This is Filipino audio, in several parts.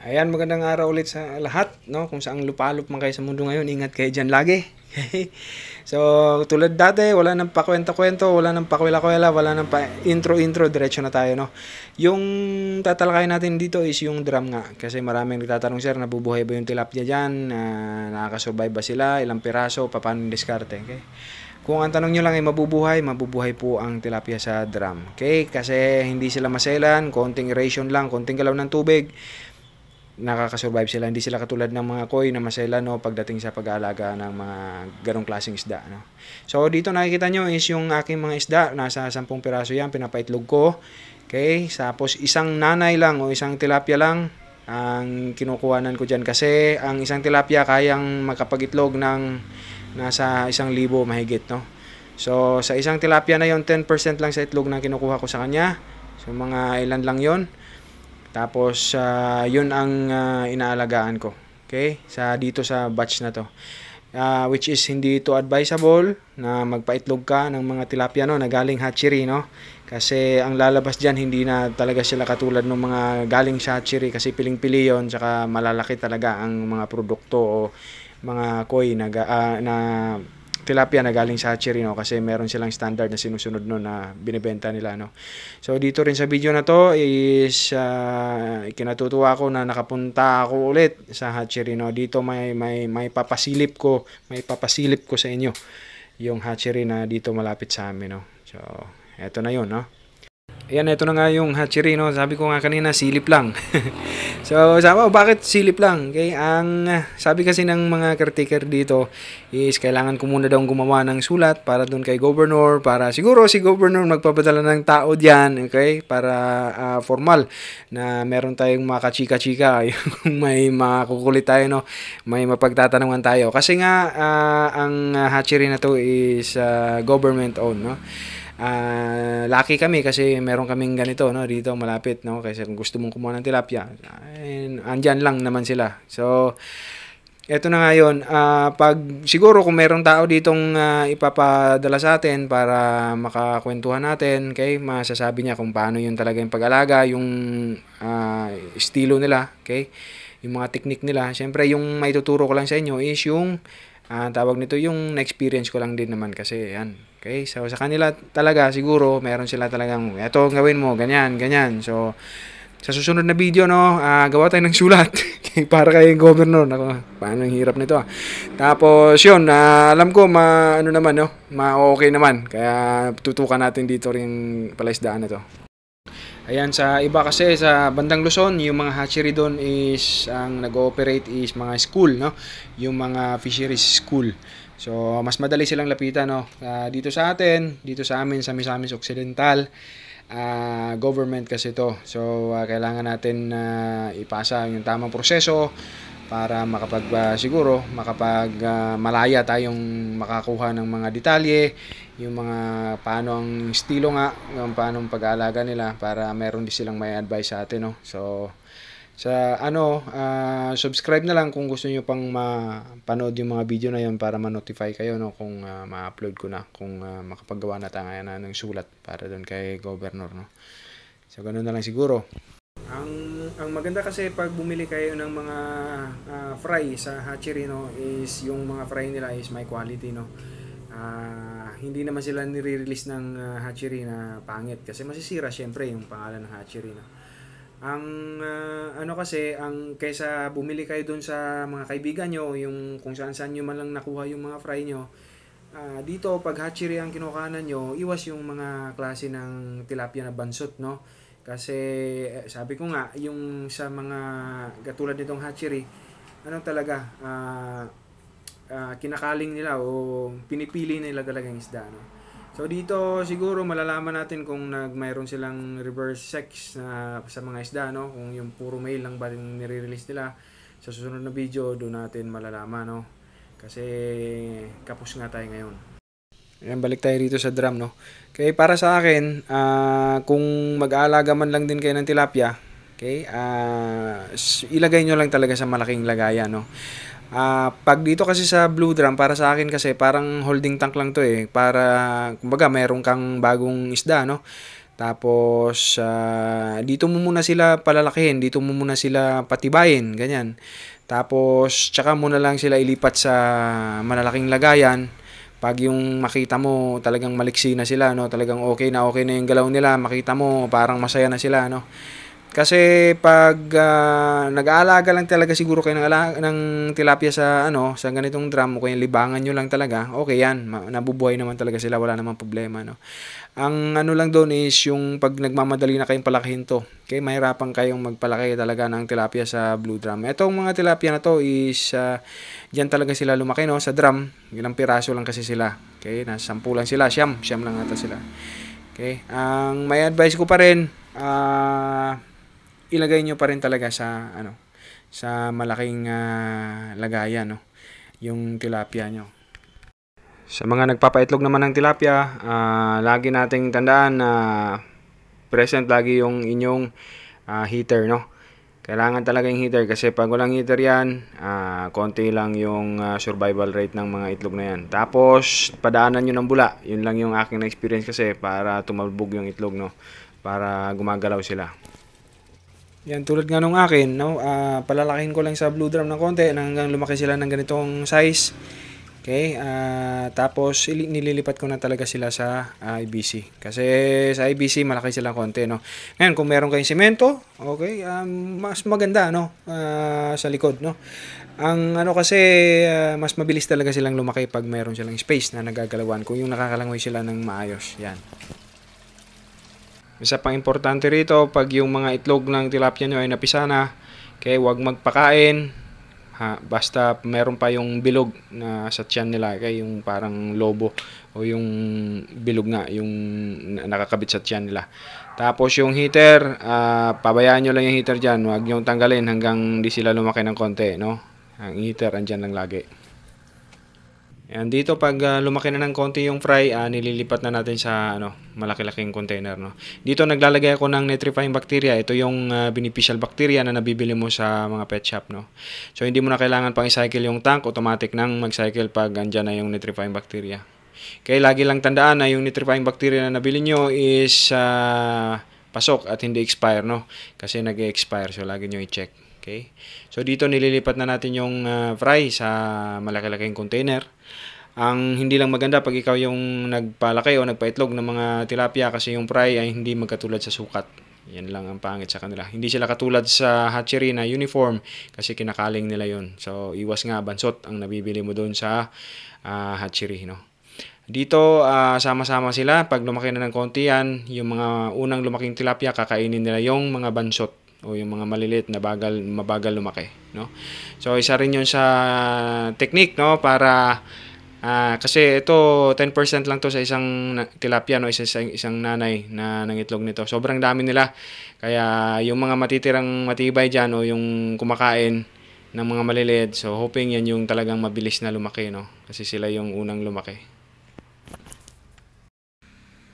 Ayan, magandang araw ulit sa lahat, no? Kung saang lupalop man kayo sa mundo ngayon, ingat kayo dyan lagi. so, tulad dati, wala nang pakwento-kwento, wala nang pakwela-kwela, wala nang pa intro-intro, diretso na tayo, no? Yung tatalakayan natin dito is yung drum nga. Kasi maraming nagtatanong, sir, nabubuhay ba yung tilapia dyan? Uh, ah, nakakasurvive ba sila? Ilang piraso? Paano yung diskarte? Okay? Kung ang tanong nyo lang ay mabubuhay, mabubuhay po ang tilapia sa drum. Okay? Kasi hindi sila maselan, konting ration lang, konting galaw ng tubig, nakakasurvive sila. Hindi sila katulad ng mga koi na no, pagdating sa pag-aalaga ng mga ganong klaseng isda. No? So, dito nakikita nyo is yung aking mga isda. Nasa 10 piraso yan, pinapaitlog ko. Okay, tapos isang nanay lang o isang tilapia lang ang kinukuhanan ko dyan kasi ang isang tilapia kayang magkapagitlog ng nasa isang libo mahigit no so sa isang tilapia na yon 10% lang sa itlog na kinukuha ko sa kanya so mga ilan lang yon tapos uh, 'yun ang uh, inaalagaan ko. Okay? Sa dito sa batch na to. Uh, which is hindi ito advisable na magpaitlog ka ng mga tilapia no na galing hatchery no kasi ang lalabas diyan hindi na talaga sila katulad ng mga galing sa hatchery kasi piling-pili yon saka malalaki talaga ang mga produkto o mga koi na uh, na tilapia na galing sa hatchery no kasi meron silang standard na sinusunod no na binebenta nila no. So dito rin sa video na to is uh, ah, kinatutuwa ako na nakapunta ako ulit sa hatchery no. Dito may may may papasilip ko, may papasilip ko sa inyo yung hatchery na dito malapit sa amin no. So eto na 'yon no. Ayun ito na nga yung hatchery, no? Sabi ko nga kanina, silip lang. So, sabi, oh, bakit silip lang? Okay, ang ah, sabi kasi ng mga caretaker dito is kailangan ko muna daw gumawa ng sulat para doon kay governor, para siguro si governor magpapadala ng tao diyan, okay? Para uh, formal na meron tayong mga kachika-chika, may makukulit tayo, no? May mapagtatanungan tayo. Kasi nga, uh, ang hatchery na to is uh, government-owned, no? uh, lucky kami kasi meron kaming ganito no dito malapit no kasi kung gusto mong kumuha ng tilapia and andyan lang naman sila so eto na ngayon yun, uh, pag siguro kung merong tao ditong uh, ipapadala sa atin para makakwentuhan natin, okay, masasabi niya kung paano yung talaga yung pag-alaga, yung uh, estilo nila, okay, yung mga technique nila. syempre yung maituturo ko lang sa inyo is yung uh, tawag nito yung na-experience ko lang din naman kasi yan. Okay, so sa kanila talaga siguro meron sila talagang eto gawin mo, ganyan, ganyan. So sa susunod na video no, uh, gawa tayo ng sulat para kay governor nako. Paano ang hirap nito ah. Tapos yun, uh, alam ko ma ano naman no, ma okay naman. Kaya tutukan natin dito rin palaisdaan na to. Ayan, sa iba kasi sa bandang Luzon, yung mga hatchery doon is ang nag-ooperate is mga school, no? Yung mga fisheries school. So, mas madali silang lapitan, no? Uh, dito sa atin, dito sa amin, sa Misamis Occidental, uh, government kasi to. So, uh, kailangan natin na uh, ipasa yung tamang proseso para makapag uh, siguro makapag uh, malaya tayong makakuha ng mga detalye yung mga paano ang estilo nga yung paano pag-aalaga nila para meron din silang may advice sa atin no so sa ano uh, subscribe na lang kung gusto niyo pang mapanood yung mga video na yon para ma-notify kayo no kung uh, ma-upload ko na kung uh, makapaggawa na tayo na ng sulat para doon kay governor no so ganoon na lang siguro ang ang maganda kasi pag bumili kayo ng mga uh, fry sa hatchery no is yung mga fry nila is my quality no. Uh, hindi naman sila nire-release ng uh, ah, hatchery na pangit kasi masisira syempre yung pangalan ng hatchery no. Ang uh, ano kasi ang kaysa bumili kayo doon sa mga kaibigan nyo yung kung saan-saan niyo man lang nakuha yung mga fry nyo uh, dito pag hatchery ang kinukanan nyo iwas yung mga klase ng tilapia na bansot no kasi eh, sabi ko nga, yung sa mga katulad nitong hatchery, ano talaga, uh, uh, kinakaling nila o pinipili nila talaga yung isda. No? So dito siguro malalaman natin kung nag mayroon silang reverse sex na uh, sa mga isda no kung yung puro male lang ba yung nire-release nila sa susunod na video doon natin malalaman no kasi kapos nga tayo ngayon. Ayan, balik tayo rito sa drum, no? Okay, para sa akin, uh, kung mag-aalaga man lang din kayo ng tilapia, okay, uh, ilagay nyo lang talaga sa malaking lagayan, no? Uh, pag dito kasi sa blue drum, para sa akin kasi parang holding tank lang to eh. Para, kumbaga, mayroong kang bagong isda, no? Tapos, uh, dito mo muna sila palalakihin, dito mo muna sila patibayin, ganyan. Tapos, tsaka muna lang sila ilipat sa malalaking lagayan pag yung makita mo talagang maliksi na sila no talagang okay na okay na yung galaw nila makita mo parang masaya na sila no kasi pag uh, nag-aalaga lang talaga siguro kayo ng, ng tilapia sa ano sa ganitong drum o kaya libangan nyo lang talaga, okay yan. nabubuhay naman talaga sila, wala namang problema. No? Ang ano lang doon is yung pag nagmamadali na kayong palakihin to. Okay, mahirapan kayong magpalaki talaga ng tilapia sa blue drum. Etong mga tilapia na to is uh, ah, diyan talaga sila lumaki no sa drum. Ilang piraso lang kasi sila. Okay, nasa sampu lang sila, siyam, siyam lang ata sila. Okay, ang may advice ko pa rin, ah... Uh, ilagay nyo pa rin talaga sa ano sa malaking uh, lagayan no yung tilapia nyo sa mga nagpapaitlog naman ng tilapia uh, lagi nating tandaan na present lagi yung inyong uh, heater no kailangan talaga yung heater kasi pag walang heater yan uh, konti lang yung uh, survival rate ng mga itlog na yan tapos padaanan nyo ng bula yun lang yung aking na experience kasi para tumalbog yung itlog no para gumagalaw sila yan, tulad nga nung akin, no, uh, palalakihin ko lang sa blue drum ng konti hanggang lumaki sila ng ganitong size. Okay, uh, tapos nililipat ko na talaga sila sa uh, ah, IBC. Kasi sa IBC malaki sila konti, no. Ngayon, kung meron kayong semento, okay, um, mas maganda, no, uh, sa likod, no. Ang ano kasi, uh, mas mabilis talaga silang lumaki pag meron silang space na nagagalawan kung yung nakakalangoy sila ng maayos. Yan. Isa pang importante rito, pag yung mga itlog ng tilapia nyo ay napisa na, kaya huwag magpakain. Ha, basta meron pa yung bilog na sa tiyan nila, kaya yung parang lobo o yung bilog nga, yung nakakabit sa tiyan nila. Tapos yung heater, uh, pabayaan nyo lang yung heater dyan. Huwag nyo tanggalin hanggang di sila lumaki ng konti. No? Ang heater, andyan lang lagi. And dito pag uh, lumaki na ng konti yung fry, uh, nililipat na natin sa ano, malaki-laking container, no. Dito naglalagay ako ng nitrifying bacteria. Ito yung uh, beneficial bacteria na nabibili mo sa mga pet shop, no. So hindi mo na kailangan pang i-cycle yung tank, automatic nang mag-cycle pag andyan na yung nitrifying bacteria. Kaya lagi lang tandaan na yung nitrifying bacteria na nabili nyo is uh, pasok at hindi expire, no. Kasi nag-expire, so lagi nyo i-check. Okay? So dito nililipat na natin yung uh, fry sa malaki-laking container. Ang hindi lang maganda pag ikaw yung nagpalaki o nagpaitlog ng mga tilapia kasi yung fry ay hindi magkatulad sa sukat. Yan lang ang pangit sa kanila. Hindi sila katulad sa hatchery na uniform kasi kinakaling nila yon. So, iwas nga bansot ang nabibili mo doon sa uh, hatchery. No? Dito, uh, sama-sama sila. Pag lumaki na ng konti yan, yung mga unang lumaking tilapia, kakainin nila yung mga bansot o yung mga maliliit na bagal, mabagal lumaki. No? So, isa rin yun sa ah, technique no? para Ah, kasi ito 10% lang to sa isang tilapia no, isa sa isang nanay na nangitlog nito. Sobrang dami nila. Kaya yung mga matitirang matibay diyan o no, yung kumakain ng mga maliliit. So hoping yan yung talagang mabilis na lumaki no kasi sila yung unang lumaki.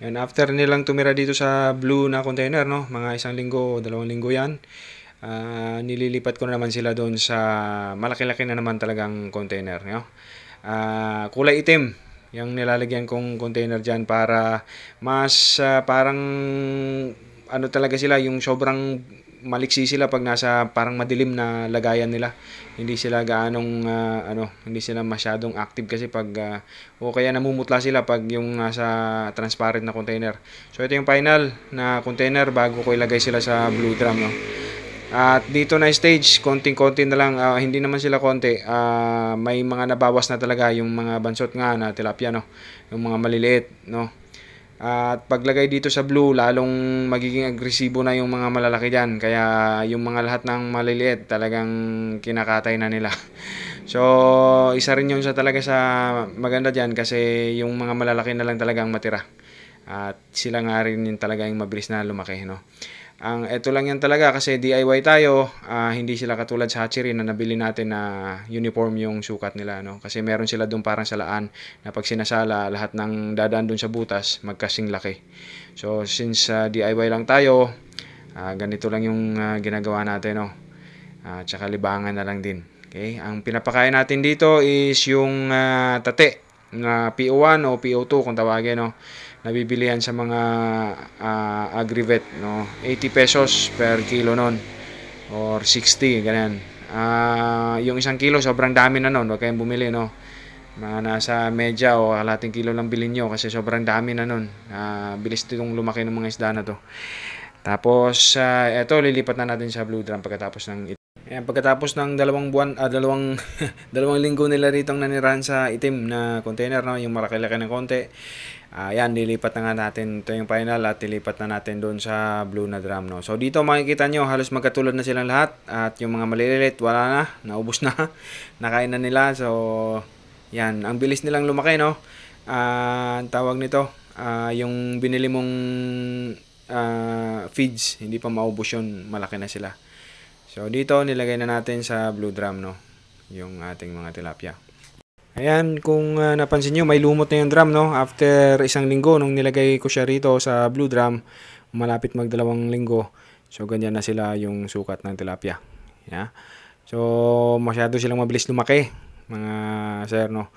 And after nilang tumira dito sa blue na container, no, mga isang linggo o dalawang linggo yan, uh, nililipat ko na naman sila doon sa malaki-laki na naman talagang container. No? uh, kulay itim yung nilalagyan kong container dyan para mas uh, parang ano talaga sila yung sobrang maliksi sila pag nasa parang madilim na lagayan nila. Hindi sila gaanong uh, ano, hindi sila masyadong active kasi pag uh, o kaya namumutla sila pag yung nasa transparent na container. So ito yung final na container bago ko ilagay sila sa blue drum no. At dito na stage, konting-konti na lang, uh, hindi naman sila konti, uh, may mga nabawas na talaga yung mga bansot nga na tilapia, no? yung mga maliliit. No? At paglagay dito sa blue, lalong magiging agresibo na yung mga malalaki dyan. Kaya yung mga lahat ng maliliit, talagang kinakatay na nila. So, isa rin yun sa talaga sa maganda dyan kasi yung mga malalaki na lang talagang matira. At sila nga rin yung talaga yung mabilis na lumaki. No? Ang ito lang yan talaga kasi DIY tayo, uh, hindi sila katulad sa hatchery na nabili natin na uniform yung sukat nila no. Kasi meron sila doon parang salaan na pag sinasala lahat ng dadaan doon sa butas magkasing laki. So since uh, ah, DIY lang tayo, uh, ganito lang yung uh, ginagawa natin no. Uh, tsaka libangan na lang din. Okay, ang pinapakain natin dito is yung uh, tate na PO1 o PO2 kung tawagin no nabibilihan sa mga uh, agrivet no 80 pesos per kilo noon or 60 ganyan uh, yung isang kilo sobrang dami na noon wag kayong bumili no mga nasa medya o kalating kilo lang bilhin nyo kasi sobrang dami na noon uh, ah, bilis itong lumaki ng mga isda na to tapos uh, eto lilipat na natin sa blue drum pagkatapos ng itim Ayan, pagkatapos ng dalawang buwan uh, dalawang dalawang linggo nila rito nanirahan sa itim na container no yung malaki-laki ng konti Ayan, ah, lilipat na nga natin. Ito yung final at lilipat na natin doon sa blue na drum. No? So, dito makikita nyo, halos magkatulad na silang lahat. At yung mga malililit, wala na. Naubos na. Nakain na nila. So, yan. Ang bilis nilang lumaki, no? Uh, ang tawag nito, uh, yung binili mong uh, feeds, hindi pa maubos yun. Malaki na sila. So, dito, nilagay na natin sa blue drum, no? Yung ating mga tilapia. Ayan, kung uh, napansin nyo, may lumot na yung drum, no? After isang linggo, nung nilagay ko siya rito sa blue drum, malapit magdalawang linggo. So, ganyan na sila yung sukat ng tilapia. Yeah. So, masyado silang mabilis lumaki, mga sir, no?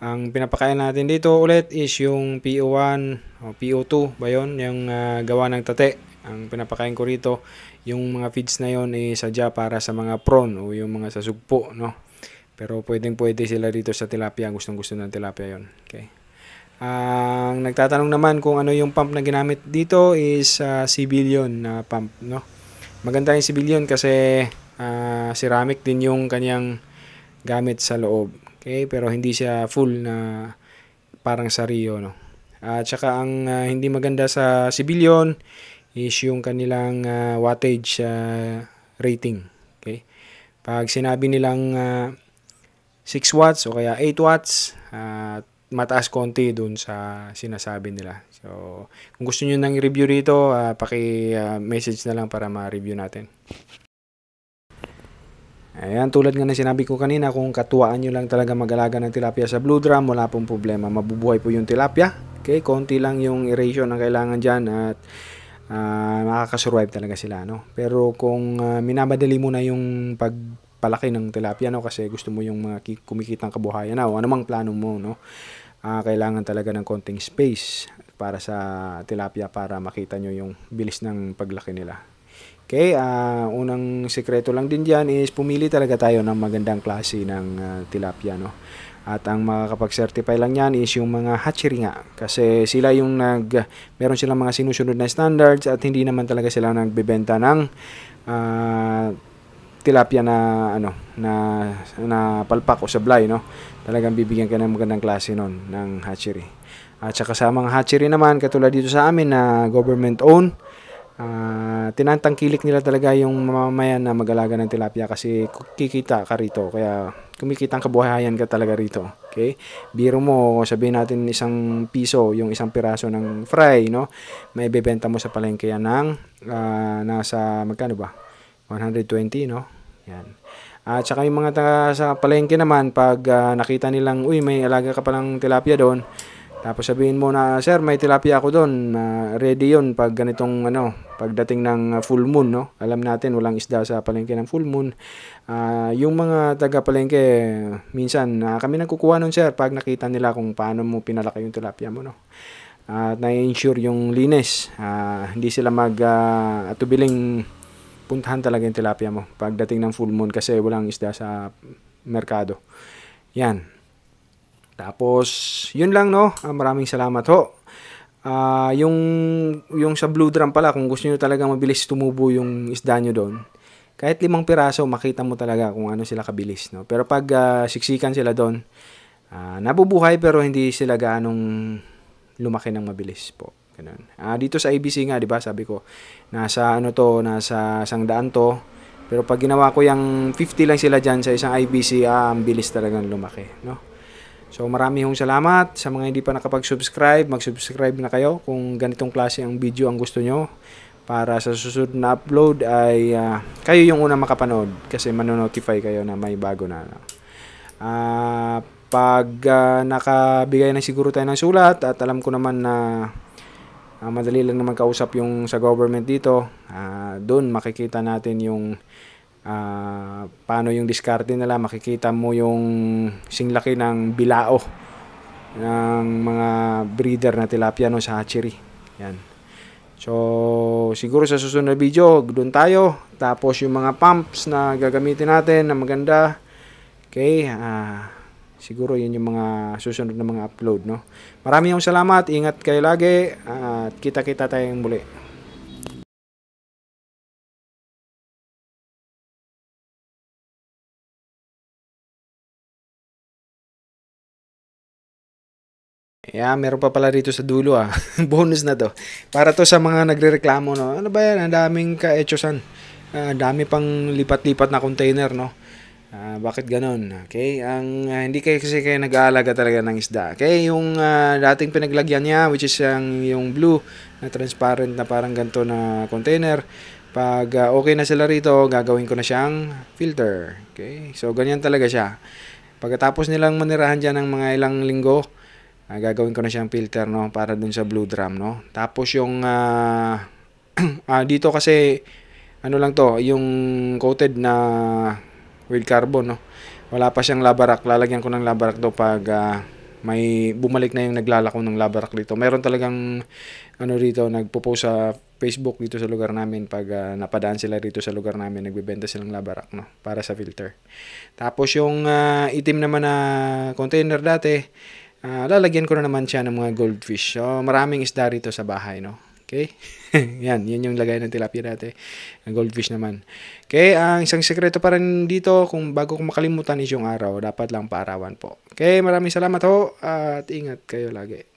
Ang pinapakain natin dito ulit is yung PO1 o PO2 ba yun? Yung uh, gawa ng tate. Ang pinapakain ko rito, yung mga feeds na yon ay sadya para sa mga prawn o yung mga sasugpo, no? Pero pwedeng pwede sila rito sa tilapia. Gustong gusto ng tilapia yon Okay. Ang uh, nagtatanong naman kung ano yung pump na ginamit dito is uh, ah, civilian na uh, pump. No? Maganda yung civilian kasi uh, ceramic din yung kanyang gamit sa loob. Okay? Pero hindi siya full na parang sa Rio. No? At uh, saka ang uh, hindi maganda sa civilian is yung kanilang uh, wattage uh, rating. Okay? Pag sinabi nilang uh, 6 watts o kaya 8 watts at uh, mataas konti dun sa sinasabi nila. So, kung gusto niyo nang i review rito, uh, ah, paki-message ah, uh, na lang para ma-review natin. Ayan, tulad nga na sinabi ko kanina, kung katuwaan nyo lang talaga mag-alaga ng tilapia sa blue drum, wala pong problema. Mabubuhay po yung tilapia. Okay, konti lang yung aeration ang kailangan dyan at uh, makakasurvive talaga sila. No? Pero kung uh, minamadali mo na yung pag palaki ng tilapia no kasi gusto mo yung mga kumikitang kabuhayan na o anumang plano mo no uh, kailangan talaga ng konting space para sa tilapia para makita nyo yung bilis ng paglaki nila. Okay, uh, unang sikreto lang din diyan is pumili talaga tayo ng magandang klase ng uh, tilapia. No? At ang makakapag-certify lang niyan is yung mga hatchery nga. Kasi sila yung nag, meron silang mga sinusunod na standards at hindi naman talaga sila nagbebenta ng uh, tilapia na ano na na palpak o sablay no talagang bibigyan ka ng magandang klase noon ng hatchery at sa mga hatchery naman katulad dito sa amin na government owned uh, ah, tinatangkilik nila talaga yung mamamayan na magalaga ng tilapia kasi kikita ka rito kaya kumikita ang kabuhayan ka talaga rito okay biro mo sabihin natin isang piso yung isang piraso ng fry no may bebenta mo sa palengke yan ng uh, nasa magkano ba 120 no yan. At uh, saka yung mga taga sa palengke naman, pag uh, nakita nilang, uy, may alaga ka palang tilapia doon, tapos sabihin mo na, sir, may tilapia ako doon, uh, ready yon pag ganitong, ano, pagdating ng ah, full moon, no? Alam natin, walang isda sa palengke ng full moon. Uh, yung mga taga palengke, minsan, uh, kami nagkukuha noon, sir, pag nakita nila kung paano mo pinalaki yung tilapia mo, no? At uh, na-ensure yung linis. Uh, hindi sila mag-atubiling... Uh, puntahan talaga yung tilapia mo pagdating ng full moon kasi walang isda sa merkado. Yan. Tapos, yun lang no. Ah, maraming salamat ho. Uh, yung, yung sa blue drum pala, kung gusto nyo talaga mabilis tumubo yung isda nyo doon, kahit limang piraso, makita mo talaga kung ano sila kabilis. No? Pero pag uh, siksikan sila doon, uh, nabubuhay pero hindi sila gaanong lumaki ng mabilis po. Ganun. Ah, dito sa ABC nga, 'di ba? Sabi ko, nasa ano to, nasa sangdaan to. Pero pag ginawa ko yung 50 lang sila diyan sa isang IBC, ah, ang bilis talaga ng lumaki, no? So marami hong salamat sa mga hindi pa nakapag-subscribe, mag-subscribe na kayo kung ganitong klase ang video ang gusto nyo para sa susunod na upload ay uh, kayo yung unang makapanood kasi manonotify kayo na may bago na. Uh, pag uh, nakabigay na siguro tayo ng sulat at alam ko naman na uh, madali lang naman kausap yung sa government dito. Uh, ah, doon makikita natin yung uh, paano yung diskarte nila. Makikita mo yung singlaki ng bilao ng mga breeder na tilapia no, sa hatchery. Yan. So, siguro sa susunod na video, doon tayo. Tapos yung mga pumps na gagamitin natin na maganda. Okay, ah... Uh, siguro yun yung mga susunod na mga upload no marami yung salamat ingat kayo lagi at kita kita tayong muli Yeah, meron pa pala rito sa dulo ah. Bonus na to. Para to sa mga nagrereklamo no. Ano ba yan? Ang daming ka-etchosan. Uh, dami pang lipat-lipat na container no. Uh, bakit ganon? Okay? Ang uh, hindi kayo kasi kayo nag-aalaga talaga ng isda. Okay? Yung uh, dating pinaglagyan niya which is yung yung blue na transparent na parang ganto na container, pag uh, okay na sila rito, gagawin ko na siyang filter. Okay? So ganyan talaga siya. Pagkatapos nilang manirahan diyan ng mga ilang linggo, uh, gagawin ko na siyang filter no para dun sa blue drum no. Tapos yung uh, uh, dito kasi ano lang to, yung coated na with carbon, no? Wala pa siyang labarak. Lalagyan ko ng labarak daw pag uh, may bumalik na yung naglalako ng labarak dito. Meron talagang ano rito, nagpo-post sa Facebook dito sa lugar namin pag uh, napadaan sila rito sa lugar namin, nagbebenta silang labarak, no? Para sa filter. Tapos yung uh, itim naman na container dati, uh, lalagyan ko na naman siya ng mga goldfish. So, maraming isda rito sa bahay, no? Okay? yan, yan yung lagay ng tilapia dati. Ang goldfish naman. Okay, ang isang sekreto pa rin dito, kung bago kong makalimutan is yung araw, dapat lang paarawan po. Okay, maraming salamat ho at ingat kayo lagi.